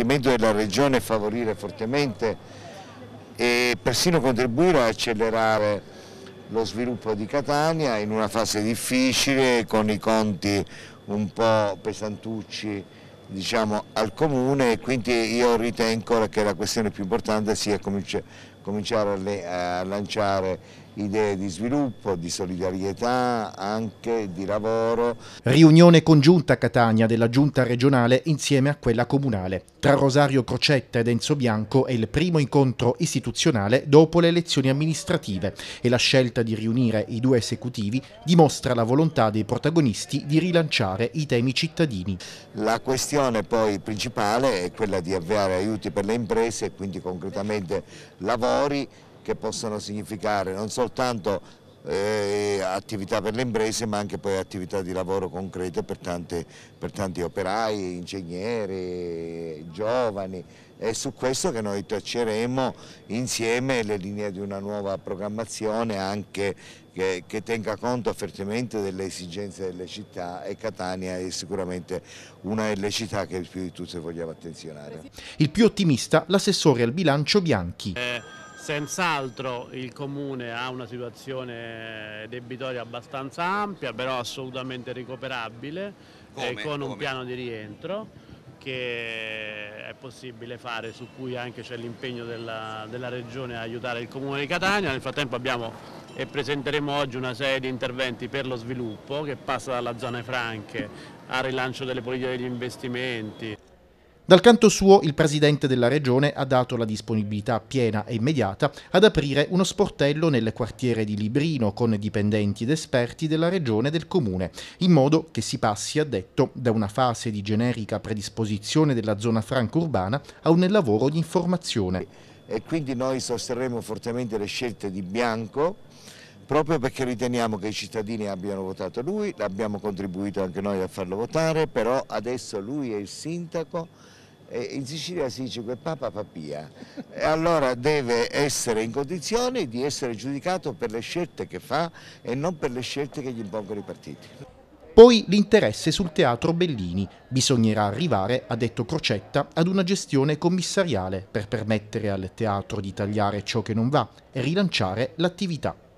intendimento della Regione favorire fortemente e persino contribuire a accelerare lo sviluppo di Catania in una fase difficile con i conti un po' pesantucci diciamo, al comune e quindi io ritengo che la questione più importante sia cominciare a, le, eh, a lanciare idee di sviluppo, di solidarietà, anche di lavoro. Riunione congiunta a Catania della giunta regionale insieme a quella comunale. Tra Rosario Crocetta ed Enzo Bianco è il primo incontro istituzionale dopo le elezioni amministrative e la scelta di riunire i due esecutivi dimostra la volontà dei protagonisti di rilanciare i temi cittadini. La questione poi principale è quella di avviare aiuti per le imprese e quindi concretamente lavoro settori che possano significare non soltanto eh, attività per le imprese ma anche poi attività di lavoro concrete per, tante, per tanti operai, ingegneri, giovani. È su questo che noi tracceremo insieme le linee di una nuova programmazione anche che, che tenga conto fortemente delle esigenze delle città e Catania è sicuramente una delle città che più di tutte vogliamo attenzionare. Il più ottimista l'assessore al bilancio Bianchi. Eh Senz'altro il Comune ha una situazione debitoria abbastanza ampia, però assolutamente ricoperabile, eh, come, eh, con un piano di rientro che è possibile fare, su cui anche c'è l'impegno della, della, Regione a aiutare il Comune di Catania. Nel frattempo abbiamo e presenteremo oggi una serie di interventi per lo sviluppo che passa dalla zona franche al rilancio delle politiche degli investimenti, dal canto suo il presidente della regione ha dato la disponibilità piena e immediata ad aprire uno sportello nel quartiere di Librino con dipendenti ed esperti della regione e del comune, in modo che si passi, ha detto, da una fase di generica predisposizione della zona franca urbana a un lavoro di informazione. E quindi noi sosterremo fortemente le scelte di Bianco, proprio perché riteniamo che i cittadini abbiano votato lui, l'abbiamo contribuito anche noi a farlo votare, però adesso lui è il sindaco in Sicilia si dice quel Papa Papia e allora deve essere in condizione di essere giudicato per le scelte che fa e non per le scelte che gli impongono i partiti. Poi l'interesse sul teatro Bellini. Bisognerà arrivare, ha detto Crocetta, ad una gestione commissariale per permettere al teatro di tagliare ciò che non va e rilanciare l'attività.